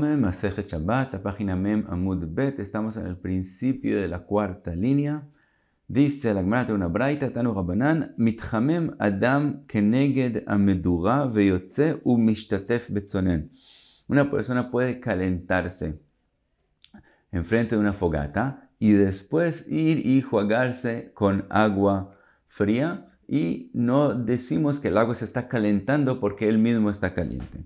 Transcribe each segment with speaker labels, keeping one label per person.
Speaker 1: la página Mem Bet, estamos en el principio de la cuarta línea. Dice una Una persona puede calentarse enfrente de una fogata y después ir y jugarse con agua fría y no decimos que el agua se está calentando porque él mismo está caliente.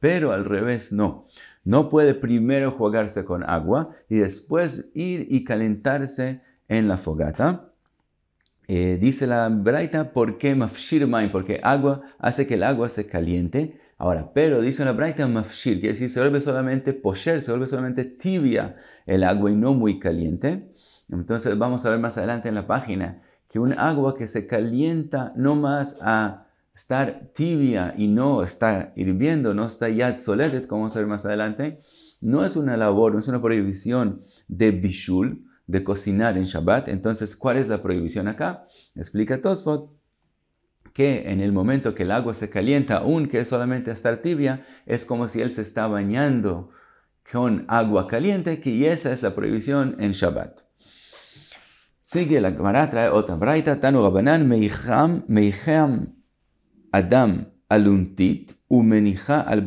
Speaker 1: Pero al revés no. No puede primero jugarse con agua y después ir y calentarse en la fogata. Eh, dice la Braita, ¿por qué mafshir maim? Porque agua hace que el agua se caliente. Ahora, pero dice la Braita mafshir, quiere decir se vuelve solamente posher, se vuelve solamente tibia el agua y no muy caliente. Entonces vamos a ver más adelante en la página que un agua que se calienta no más a estar tibia y no está hirviendo, no está ya soletet, como vamos a ver más adelante, no es una labor, no es una prohibición de bishul, de cocinar en Shabbat. Entonces, ¿cuál es la prohibición acá? Explica Tosfot que en el momento que el agua se calienta, aún que solamente a estar tibia, es como si él se está bañando con agua caliente, que esa es la prohibición en Shabbat. Sigue la Gemara, trae otra braita, Tanu Meijam, Meijam Adam aluntit, umenija al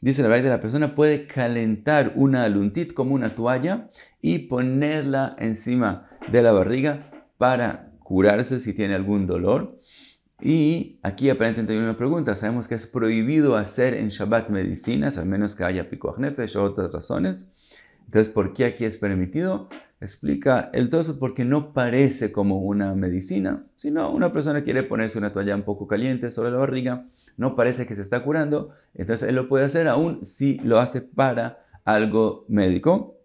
Speaker 1: Dice la braita, la persona puede calentar una aluntit como una toalla y ponerla encima de la barriga para curarse si tiene algún dolor. Y aquí aparentemente hay una pregunta. Sabemos que es prohibido hacer en Shabbat medicinas, al menos que haya pico o otras razones. Entonces, ¿por qué aquí es permitido? Explica el Tosot porque no parece como una medicina, sino una persona quiere ponerse una toalla un poco caliente sobre la barriga, no parece que se está curando, entonces él lo puede hacer aún si lo hace para algo médico.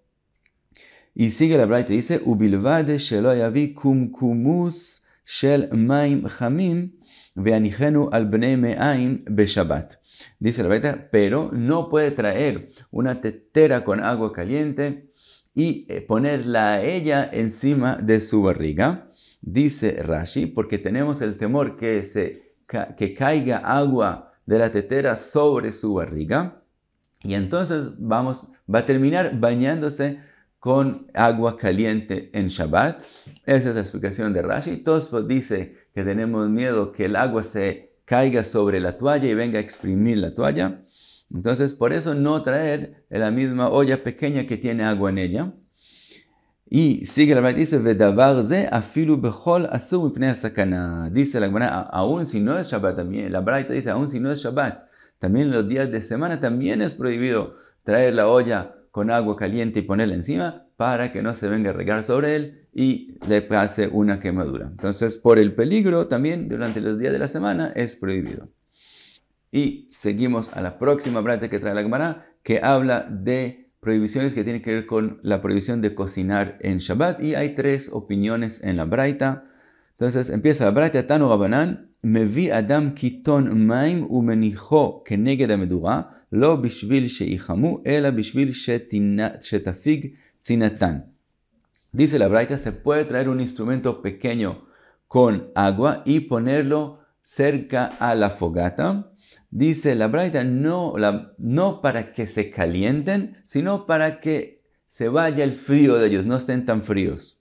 Speaker 1: Y sigue la bright dice, Ubilvade sheloyavi kumkumus shel maim chamim veanichenu al bnei beshabbat dice la beta, pero no puede traer una tetera con agua caliente y eh, ponerla a ella encima de su barriga, dice Rashi, porque tenemos el temor que, se, que caiga agua de la tetera sobre su barriga y entonces vamos, va a terminar bañándose con agua caliente en Shabbat. Esa es la explicación de Rashi. Tosfo dice que tenemos miedo que el agua se caiga sobre la toalla y venga a exprimir la toalla. Entonces, por eso no traer la misma olla pequeña que tiene agua en ella. Y sigue la dice, Dice la aún si no es Shabbat, también, la Braita dice, aún si no es Shabbat, también los días de semana también es prohibido traer la olla con agua caliente y ponerla encima, para que no se venga a regar sobre él y le pase una quemadura. Entonces, por el peligro también durante los días de la semana es prohibido. Y seguimos a la próxima práctica que trae la Gemara, que habla de prohibiciones que tienen que ver con la prohibición de cocinar en Shabbat. Y hay tres opiniones en la Braita. Entonces empieza la Braita, Tano Rabanán, me vi Adam kiton maim keneged amedura, lo bishvil sheichamu, ela bishvil shetafig Sinatán. Dice la Braita, se puede traer un instrumento pequeño con agua y ponerlo cerca a la fogata. Dice la Braita, no, para que se calienten, sino para que se vaya el frío de ellos, no estén tan fríos.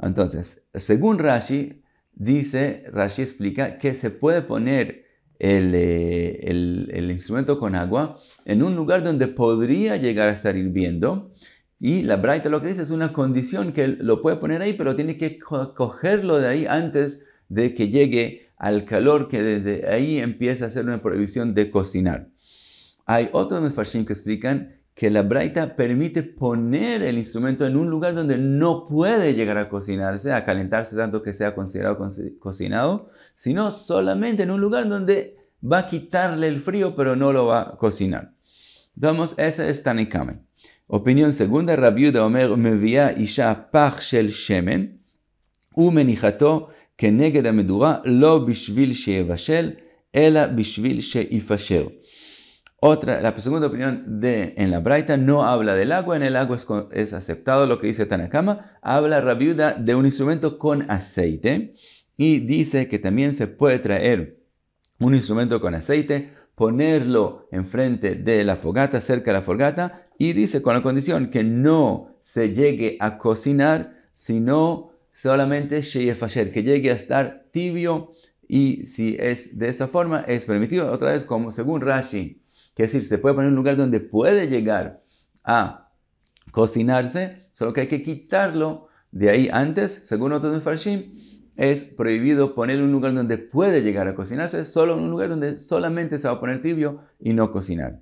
Speaker 1: Entonces, según Rashi, dice, Rashi explica que se puede poner el, eh, instrumento con agua en un lugar donde podría llegar a estar hirviendo y la Braita lo que dice es una condición que lo puede poner ahí, pero tiene que cogerlo de ahí antes de que llegue al calor, que desde ahí empieza a ser una prohibición de cocinar. Hay otros mefarshim que explican que la Braita permite poner el instrumento en un lugar donde no puede llegar a cocinarse, a calentarse tanto que sea considerado cocinado, sino solamente en un lugar donde va a quitarle el frío, pero no lo va a cocinar. Vamos, ese es Tanikame. Opinión segunda, Rabiuda Omer Mevia Isha Pach Shel Shemen, Umenichato Keneged medura Lo Bishvil Ela Bishvil Sheifasher. Otra, la segunda opinión de, en la Braita no habla del agua, en el agua es, es aceptado lo que dice Tanakama, habla Rabiuda de un instrumento con aceite y dice que también se puede traer un instrumento con aceite, ponerlo enfrente de la fogata, cerca de la fogata, y dice con la condición que no se llegue a cocinar, sino solamente sheyefasher, que llegue a estar tibio y si es de esa forma es permitido. Otra vez, como según Rashi, que es decir, se puede poner un lugar donde puede llegar a cocinarse, solo que hay que quitarlo de ahí antes, según otro otro Farshim, es prohibido poner un lugar donde puede llegar a cocinarse, solo en un lugar donde solamente se va a poner tibio y no cocinar.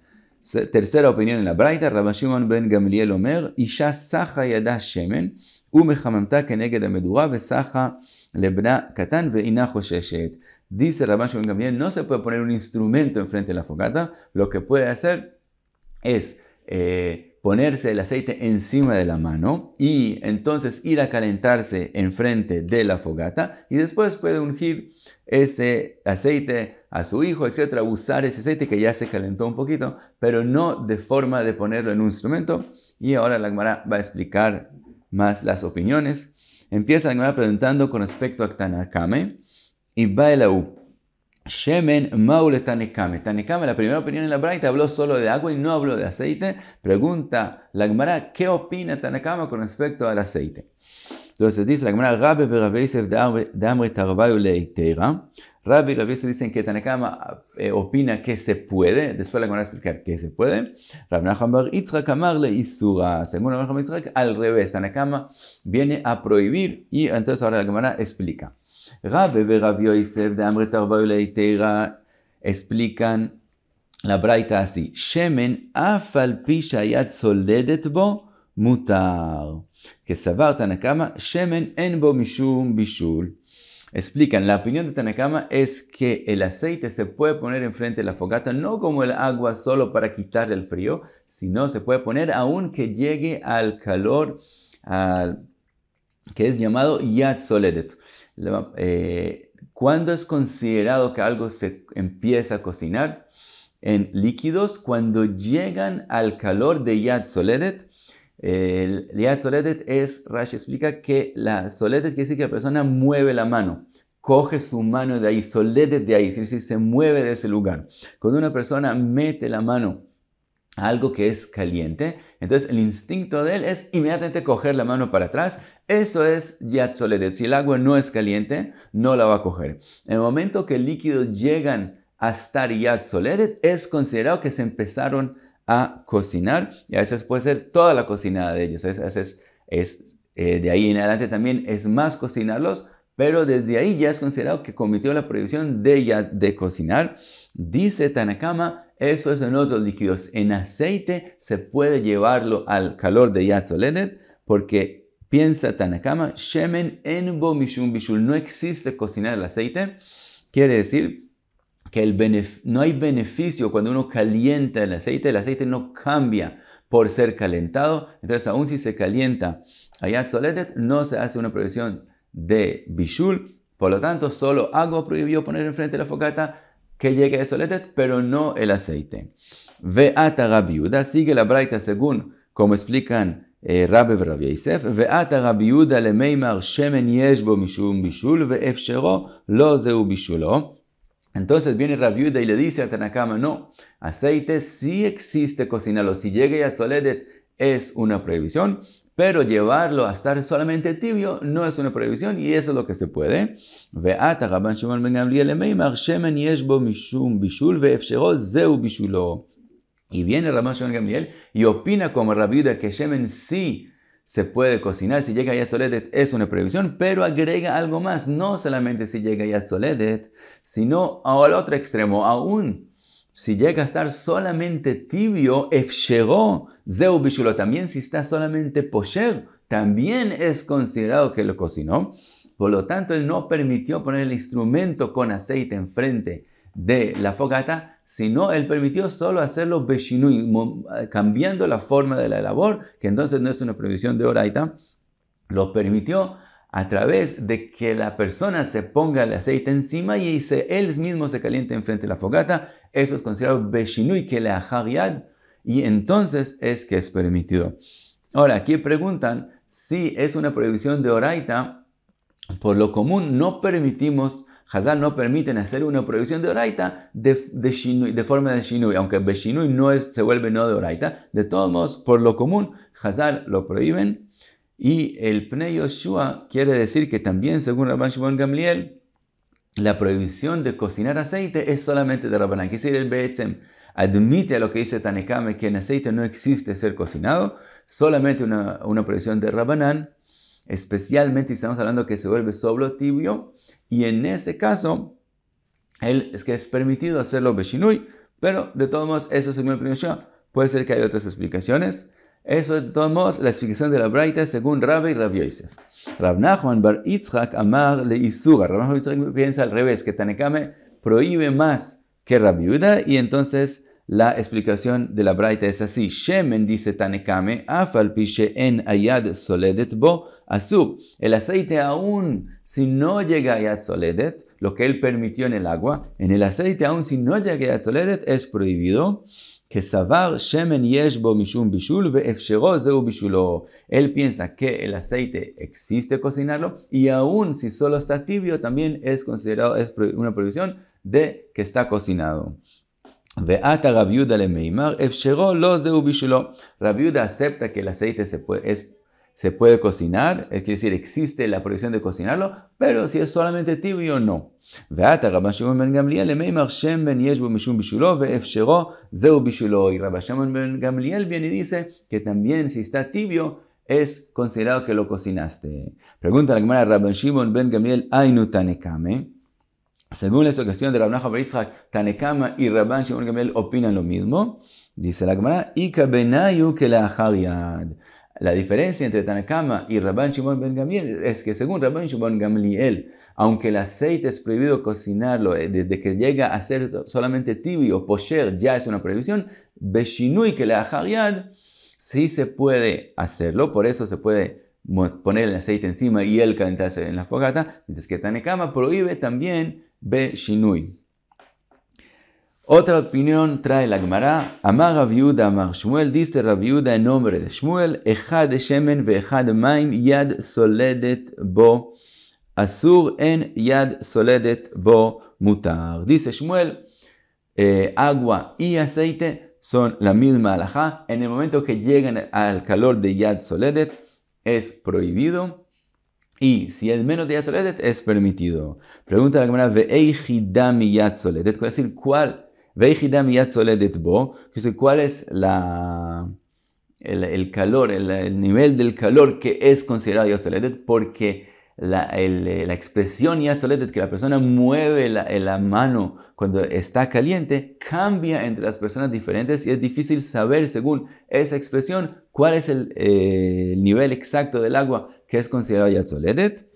Speaker 1: tercera opinión en la Braita, Rabbi ben Gamliel Omer, Isha Saja Yada Shemen, Umehamampta Keneged Amedura, Vesaja Lebna Katan Veina Hosheshet. Dice Rabbi Shimon Gamliel, no se puede poner un instrumento enfrente de la fogata, lo que puede hacer es... Eh, ponerse el aceite encima de la mano y entonces ir a calentarse enfrente de la fogata y después puede ungir ese aceite a su hijo, etcétera, usar ese aceite que ya se calentó un poquito, pero no de forma de ponerlo en un instrumento. Y ahora la va a explicar más las opiniones. Empieza la Gemara preguntando con respecto a Tanakame y Baelau. Shemen Maule Tanekame. Tanekame, la primera opinión en la Braita, habló solo de agua y no habló de aceite. Pregunta la Gemara, ¿qué opina Tanekame con respecto al aceite? Entonces dice la Gemara, Rabbi Rabbeisef de Amre Rabbi y dicen que Tanekama eh, opina que se puede. Después la Gemara explicar que se puede. Rabbi Nachambar Itzrak Amar Le Isura. Según al revés. Tanekama viene a prohibir y entonces ahora la Gemara explica. Rabe de Rabio Yosef de Amre explican la braita así. Shemen afal pishayat soledet bo mutar. Que sabar Tanakama, shemen en bo mishum bishul. Explican, la opinión de Tanakama es que el aceite se puede poner enfrente de la fogata, no como el agua solo para quitar el frío, sino se puede poner aún que llegue al calor, al, que es llamado yad soledet cuando eh, ¿Cuándo es considerado que algo se empieza a cocinar? En líquidos, cuando llegan al calor de Yad Soledet, Yad Soledet es, Rashi explica que la Soledet quiere decir que la persona mueve la mano, coge su mano de ahí, Soledet de ahí, quiere decir se mueve de ese lugar. Cuando una persona mete la mano algo que es caliente. Entonces el instinto de él es inmediatamente coger la mano para atrás. Eso es soledad. Si el agua no es caliente, no la va a coger. En el momento que el líquido llegan a estar soledad, es considerado que se empezaron a cocinar. Y a veces puede ser toda la cocinada de ellos. es, eh, de ahí en adelante también es más cocinarlos pero desde ahí ya es considerado que cometió la prohibición de, ya, de cocinar. Dice Tanakama, eso es en otros líquidos. En aceite se puede llevarlo al calor de solenet, porque piensa Tanakama, Shemen enbo mishum bishul. No existe cocinar el aceite. Quiere decir que el no hay beneficio cuando uno calienta el aceite. El aceite no cambia por ser calentado. Entonces, aun si se calienta a Yatzoledet, no se hace una prohibición de Bishul. Por lo tanto, solo agua prohibió poner enfrente de la fogata que llegue a soledad pero no el aceite. Ve a Rabiuda sigue la braita según como explican eh, Rabbe y יוסף, ועתה רבי le meimar, shemen yesh bo mishum ve efshero lo zeu בישולו. Entonces viene Rabiuda y le dice a Tanakama, no, aceite sí existe cocinarlo, si llega a Soledet es una prohibición, pero llevarlo a estar solamente tibio no es una prohibición y eso es lo que se puede. Y viene Rabban Shimon Gamliel y opina como rabiuda que Shemen sí se puede cocinar, si llega Yatzoledet es una prohibición, pero agrega algo más, no solamente si llega Yatzoledet, sino al otro extremo, aún si llega a estar solamente tibio, efshero, zeu También si está solamente posher, también es considerado que lo cocinó. Por lo tanto, él no permitió poner el instrumento con aceite enfrente de la fogata, sino él permitió solo hacerlo beshinui, cambiando la forma de la labor, que entonces no es una prohibición de oraita. Lo permitió a través de que la persona se ponga el aceite encima y se, él mismo se caliente enfrente de la fogata, eso es considerado beshinui que le yad, y entonces es que es permitido. Ahora, aquí preguntan si es una prohibición de oraita, por lo común no permitimos, Hazal no permiten hacer una prohibición de oraita de, de, forma de shinui, aunque beshinui no se vuelve no de oraita, de todos modos, por lo común, Hazal lo prohíben y el Pnei Yoshua quiere decir que también, según Rabban Shimon Gamliel, la prohibición de cocinar aceite es solamente de Rabbanán. Quiere decir, el Be'etzem admite a lo que dice Tanekame, que en aceite no existe ser cocinado, solamente una, prohibición de Rabbanán, especialmente si estamos hablando que se vuelve solo tibio, y en ese caso, él es que es permitido hacerlo Beshinui, pero de todos modos, eso según el Pnei Puede ser que haya otras explicaciones. Eso es todo la explicación de la Braita según Rabbi y Rabbi Yosef. Rab Nachman bar Yitzhak amar le Isura. Rab Nachman piensa al revés, que Tanekame prohíbe más que rabiuda Yuda y entonces la explicación de la Braita es así. Shemen dice Tanekame, afal piche en ayad soledet bo azub, El aceite aún si no llega a ayad soledet, lo que él permitió en el agua, en el aceite aún si no llega a ayad soledet es prohibido que Él piensa que el aceite existe cocinarlo y aún si solo está tibio también es considerado, es una prohibición de que está cocinado. Ve acepta que el aceite se puede, se puede cocinar, es decir, existe la prohibición de cocinarlo, pero si es solamente tibio, no. Y רבן ben Gamliel gamliel, Ben שם ben zeu y Rabban Shimon ben viene y dice que también si está tibio, es considerado que lo cocinaste. Pregunta la Gemara, Rabban Shimon ben Gamliel, Ainu Tanekame. Según la situación de Rabban Yitzhak, Tanekama y Rabban Shimon Gamliel opinan lo mismo. Dice la y Ika benayu que la la diferencia entre Tanakama y Rabban Shimon ben Gamliel es que según Rabban Shimon Gamliel, aunque el aceite es prohibido cocinarlo eh, desde que llega a ser solamente tibio, posher ya es una prohibición, Bechinui que le la sí se puede hacerlo, por eso se puede poner el aceite encima y él calentarse en la fogata, mientras que Tanekama prohíbe también bechinui. Otra opinión trae la Gemara. Amar Rabiuda, Amar Shmuel, dice Rabiuda en nombre de Shmuel, Echad Shemen de Maim, Yad Soledet Bo, Asur en Yad Soledet Bo Mutar. Dice Shmuel, eh, agua y aceite son la misma alajá. En el momento que llegan al calor de Yad Soledet, es prohibido. Y si es menos de Yad Soledet, es permitido. Pregunta la Gemara, Ve Hidami Yad Soledet, es decir, ¿cuál cuál es la, el, el calor, el, nivel del calor que es considerado Yatzoledet, porque la, el, la expresión Yatzoledet, que la persona mueve la, la, mano cuando está caliente, cambia entre las personas diferentes y es difícil saber según esa expresión cuál es el, eh, nivel exacto del agua que es considerado Yatzoledet.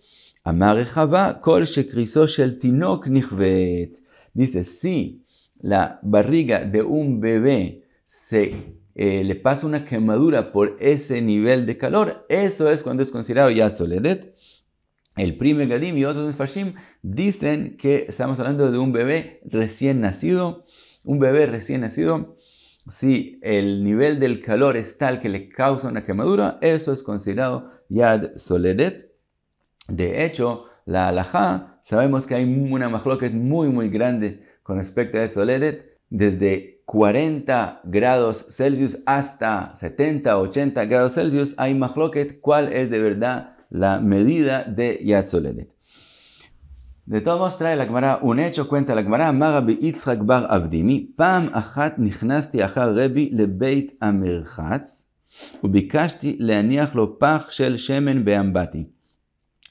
Speaker 1: Tinok Dice, sí la barriga de un bebé se eh, le pasa una quemadura por ese nivel de calor, eso es cuando es considerado Yad Soledad. El primer Gadim y otros Fashim dicen que estamos hablando de un bebé recién nacido. Un bebé recién nacido, si el nivel del calor es tal que le causa una quemadura, eso es considerado Yad Soledet. De hecho, la halajá, sabemos que hay una es muy, muy grande con respecto a eso, Ledet, desde 40 grados Celsius hasta 70, 80 grados Celsius, hay machloket, cuál es de verdad la medida de Yatzoledet. De todos modos, trae la Gemara un hecho, cuenta la Gemara, Marabi Itzhak bar Avdimi, Pam achat nichnasti achar Rebi lebeit amirchatz, le leaniach lo pach shel shemen beambati.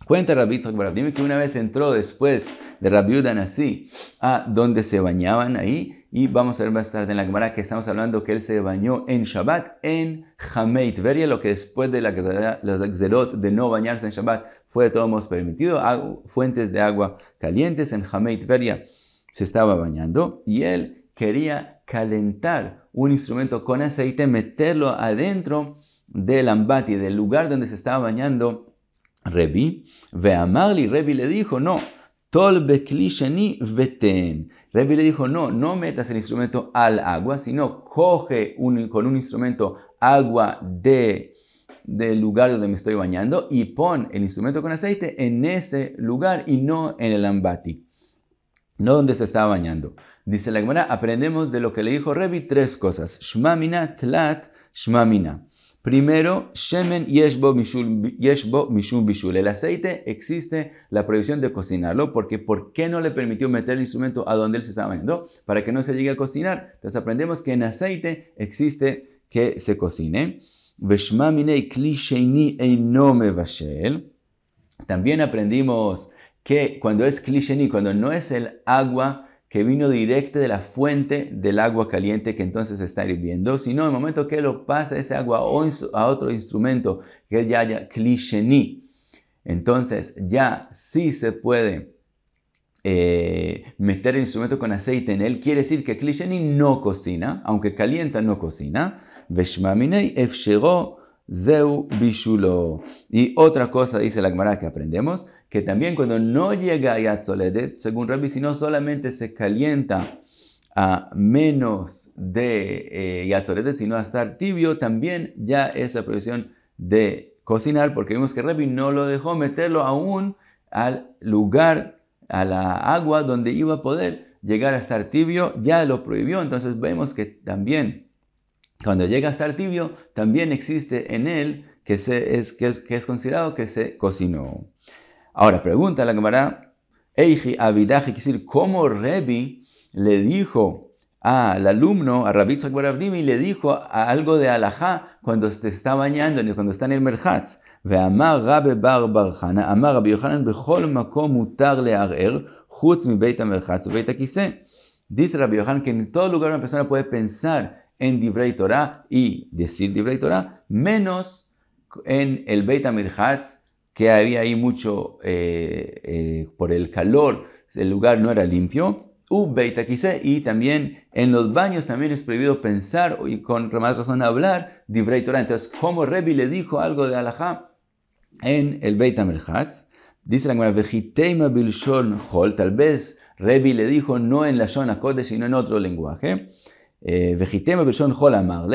Speaker 1: Cuenta Rabbi Itzhak bar Avdimi que una vez entró después de Rabiudan así, a ah, donde se bañaban ahí. Y vamos a ver más tarde en la cámara que estamos hablando que él se bañó en Shabbat en Hameit. Vería lo que después de la Zelot de no bañarse en Shabbat fue de todos modos permitido. Fuentes de agua calientes en Hameit Veria se estaba bañando y él quería calentar un instrumento con aceite, meterlo adentro del ambati, del lugar donde se estaba bañando a Magli, revi le dijo, no, Tol Beklisheni Veten. Rabbi le dijo, no, no metas el instrumento al agua, sino coge con un instrumento agua de, del lugar donde me estoy bañando y pon el instrumento con aceite en ese lugar y no en el ambati, no donde se estaba bañando. Dice la Gemara, aprendemos de lo que le dijo Rebi tres cosas. Shmamina, Tlat, Shmamina. Primero, Shemen El aceite existe la prohibición de cocinarlo, porque ¿por qué no le permitió meter el instrumento a donde él se estaba metiendo Para que no se llegue a cocinar. Entonces aprendemos que en aceite existe que se cocine. También aprendimos que cuando es klisheni, cuando no es el agua que vino directo de la fuente del agua caliente que entonces está hirviendo, sino en el momento que lo pasa ese agua a otro instrumento que ya haya klisheni. Entonces ya sí se puede eh, meter el instrumento con aceite en él. Quiere decir que klisheni no cocina, aunque calienta no cocina. Veshmaminei llegó. Zeu Bishulo. Y otra cosa dice la Gemara que aprendemos, que también cuando no llega a Yatzoledet, según Rabbi, no solamente se calienta a menos de eh, sino a estar tibio, también ya es la prohibición de cocinar, porque vimos que Rabbi no lo dejó meterlo aún al lugar, a la agua donde iba a poder llegar a estar tibio, ya lo prohibió. Entonces vemos que también cuando llega a estar tibio, también existe en él que, se, es, que, es, considerado que se cocinó. Ahora, pregunta la Gemara, Eiji Abidaji, decir, ¿cómo Rebi le dijo al alumno, a Rabbi Sakbarabdimi, le dijo algo de alajá cuando se está bañando, cuando está en el Merhatz? ואמר רבי בר בר חנה, אמר רבי יוחנן, בכל מקום מותר לערער, חוץ מבית המרחץ ובית הכיסא. Dice Rabbi Yohan que en todo lugar una persona puede pensar en Divrei Torah y decir Divrei Torah, menos en el Beit hats que había ahí mucho eh, eh, por el calor, el lugar no era limpio. U Beit y también en los baños también es prohibido pensar y con más razón hablar Divrei Torah. Entonces, como Rebi le dijo algo de Alajá en el Beit hats dice la Gemara, Bilshon Hall tal vez Rebi le dijo no en la zona Kodesh, sino en otro lenguaje. וחיתם בלשון Hol, אמר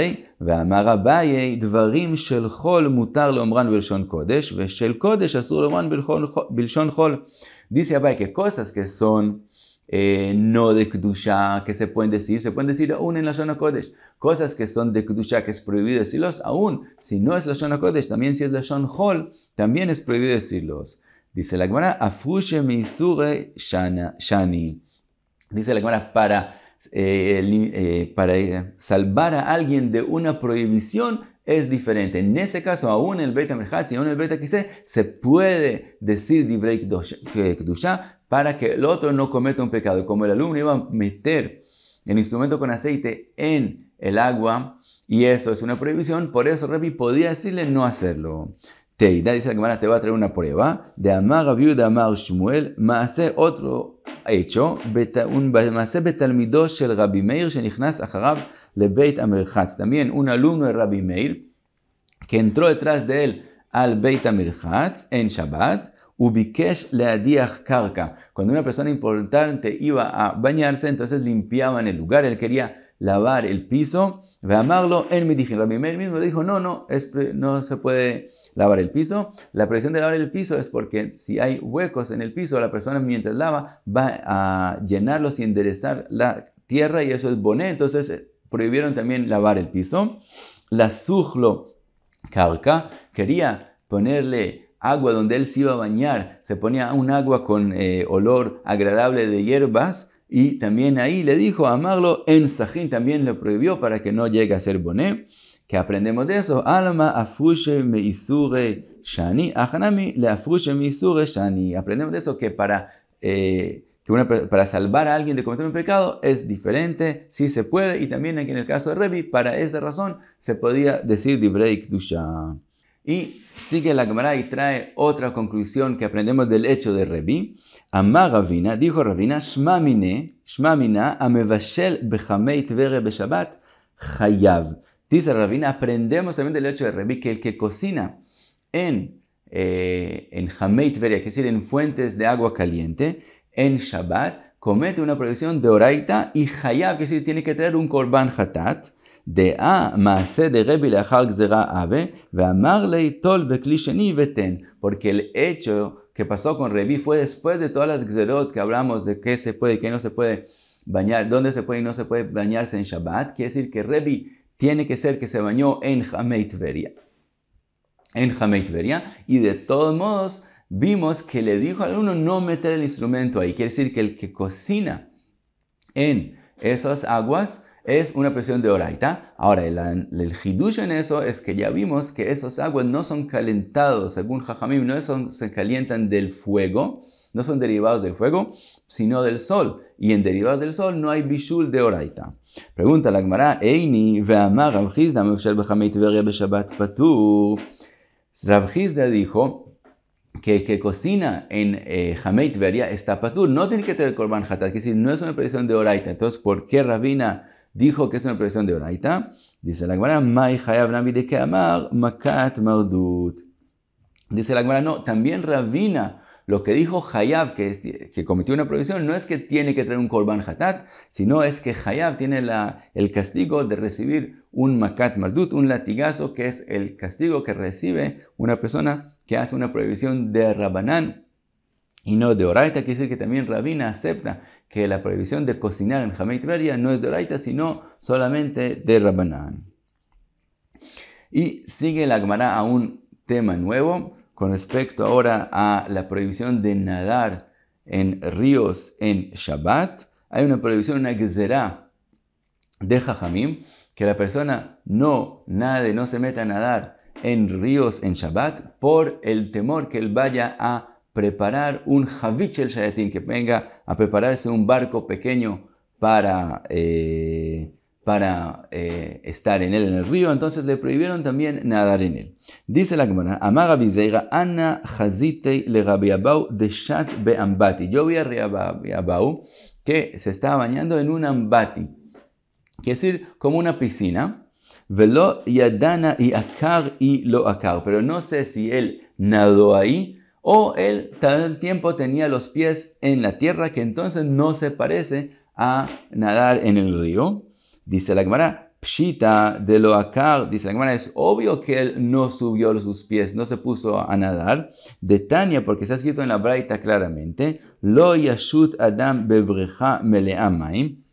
Speaker 1: Ve amarabaye Dvarim דברים של חול מותר לאומרן בלשון קודש, ושל קודש אסור לאומרן בלשון חול. Dice Abai que cosas que son eh, no de Kdusha, que se pueden decir, se pueden decir aún en la zona Kodesh. Cosas que son de Kdusha, que es prohibido decirlos, aún si no es la zona Kodesh, también si es la zona Hol, también es prohibido decirlos. Dice la Gemara, Afushe Misure Shani. Dice la Gemara, para eh, eh, para eh, salvar a alguien de una prohibición es diferente. En ese caso, aún el Beta Merhatz y aún el Beta Kise se puede decir Divrei Kedusha para que el otro no cometa un pecado. como el alumno iba a meter el instrumento con aceite en el agua, y eso es una prohibición, por eso Rabbi podía decirle no hacerlo de dice la Gemara, te va a traer una prueba. De Amar a de Amar Shmuel, Maase, otro hecho, un Maase Betalmidó Shel Rabbi Meir, Shenichnas le Beit Amirchatz. También un alumno de Rabbi Meir, que entró detrás de él al Beit Amirchatz en Shabbat, le Leadiach Karka. Cuando una persona importante iba a bañarse, entonces limpiaban el lugar, él quería lavar el piso, ve amarlo en mi mismo le dijo, no, no, no se puede lavar el piso. La presión de lavar el piso es porque si hay huecos en el piso, la persona mientras lava va a llenarlos y enderezar la tierra y eso es boné. Entonces eh, prohibieron también lavar el piso. La sujlo carca quería ponerle agua donde él se iba a bañar. Se ponía un agua con eh, olor agradable de hierbas y también ahí le dijo a Maglo en Sajín también lo prohibió para que no llegue a ser boné. Que aprendemos de eso. Alma afushe me isure shani. Ahanami le afushe me isure shani. Aprendemos de eso que para... Eh, que para salvar a alguien de cometer un pecado es diferente, si se puede, y también aquí en el caso de Revi, para esa razón se podía decir du Dushan. Y sigue la Gemara y trae otra conclusión que aprendemos del hecho de Rebí. Amá Ravina, dijo Ravina, Shmamine, Shmamina, Amevashel Bechamei be Beshabbat, Hayav. Dice Ravina, aprendemos también del hecho de Rebí, que el que cocina en, eh, en es decir, en fuentes de agua caliente, en Shabbat, comete una prohibición de Oraita y Hayav, es decir, tiene que traer un Korban Hatat de ah, De el דרבי ave, y ve porque el hecho que pasó con Revi fue después de todas las gzerot que hablamos de qué se puede y qué no se puede bañar, dónde se puede y no se puede bañarse en Shabbat, quiere decir que Revi tiene que ser que se bañó en Hameitveria. En Hameitveria, y de todos modos vimos que le dijo al uno no meter el instrumento ahí, quiere decir que el que cocina en esas aguas es una presión de Oraita. Ahora, el, el en eso es que ya vimos que esas aguas no son calentadas, según Jajamim, no son, se calientan del fuego, no son derivados del fuego, sino del sol. Y en derivados del sol no hay bishul de Oraita. Pregunta la Gemara, Eini ve'amar Rabjizda mefshel b'shabbat patur. Rabjizda dijo, que el que cocina en eh, está patur, no tiene que tener korban hatat, que si no es una presión de oraita. Entonces, ¿por qué Rabina dijo que es una prohibición de Oraita. Dice la Gemara, Makat Mardut. Dice la Gemara, no, también Rabina, lo que dijo Hayab, que, que cometió una prohibición, no es que tiene que traer un Korban Hatat, sino es que Hayab tiene la, el castigo de recibir un Makat Mardut, un latigazo, que es el castigo que recibe una persona que hace una prohibición de Rabanán y no de Oraita, quiere decir que también Rabina acepta que la prohibición de cocinar en Jamei Beria no es de Oraita, sino solamente de Rabanán. Y sigue la Gemara a un tema nuevo con respecto ahora a la prohibición de nadar en ríos en Shabbat. Hay una prohibición, una gzerá de Jajamim, que la persona no nade, no se meta a nadar en ríos en Shabbat por el temor que él vaya a preparar un Javich el Shayatín, que venga a prepararse un barco pequeño para, eh, eh, estar en él, en el río, entonces le prohibieron también nadar en él. Dice la Gemara, Amaga Ana Hazitei le de Shat Beambati. Yo vi a bau que se estaba bañando en un ambati, es decir, como una piscina. Velo yadana y akar y lo akar, pero no sé si él nadó ahí o él tal tiempo tenía los pies en la tierra, que entonces no se parece a nadar en el río. Dice la Gemara, Pshita de Loakar, dice la Gemara, es obvio que él no subió sus pies, no se puso a nadar. De Tania, porque ha escrito en la Braita claramente, Lo Yashut Adam Bebreja Meleamaim,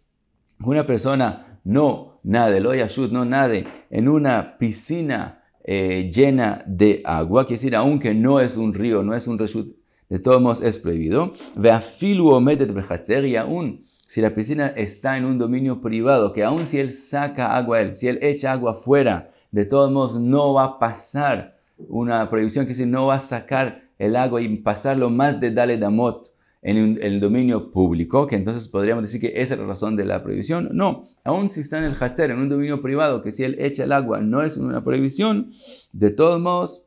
Speaker 1: una persona no nade, Lo Yashut no nade en una piscina eh, llena de agua, quiere decir, aunque no es un río, no es un reshut, de todos modos es prohibido. Y aún si la piscina está en un dominio privado, que aún si él saca agua, él, si él echa agua fuera, de todos modos no va a pasar una prohibición, que si no va a sacar el agua y pasarlo más de Dale Damot en, el dominio público, que entonces podríamos decir que esa es la razón de la prohibición. No, aún si está en el Hatzer, en un dominio privado, que si él echa el agua no es una prohibición, de todos modos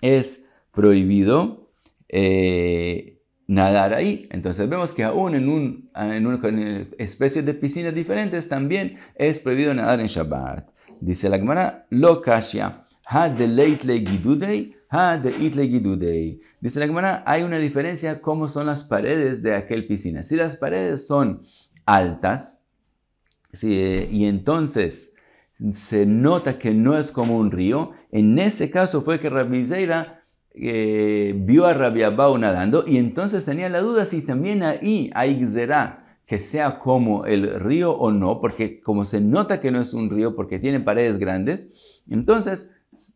Speaker 1: es prohibido eh, nadar ahí. Entonces vemos que aún en, un, en una especie de piscinas diferentes también es prohibido nadar en Shabbat. Dice la Gemara, lo kashia ha le gidudei Dice la Gemara, hay una diferencia cómo son las paredes de aquel piscina. Si las paredes son altas, eh, y entonces se nota que no es como un río, en ese caso fue que Rabbi eh, vio a rabia Abao nadando y entonces tenía la duda si también ahí hay Gzerá que sea como el río o no, porque como se nota que no es un río porque tiene paredes grandes, entonces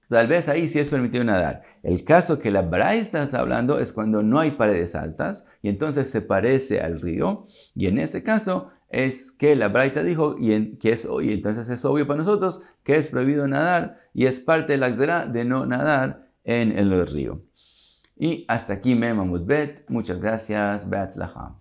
Speaker 1: Tal vez ahí sí es permitido nadar. El caso que la Braita está hablando es cuando no hay paredes altas y entonces se parece al río. Y en ese caso es que la Braita dijo y que es y entonces es obvio para nosotros que es prohibido nadar y es parte de la de no nadar en el río. Y hasta aquí Mem Bet. Muchas gracias. Beatzlaha.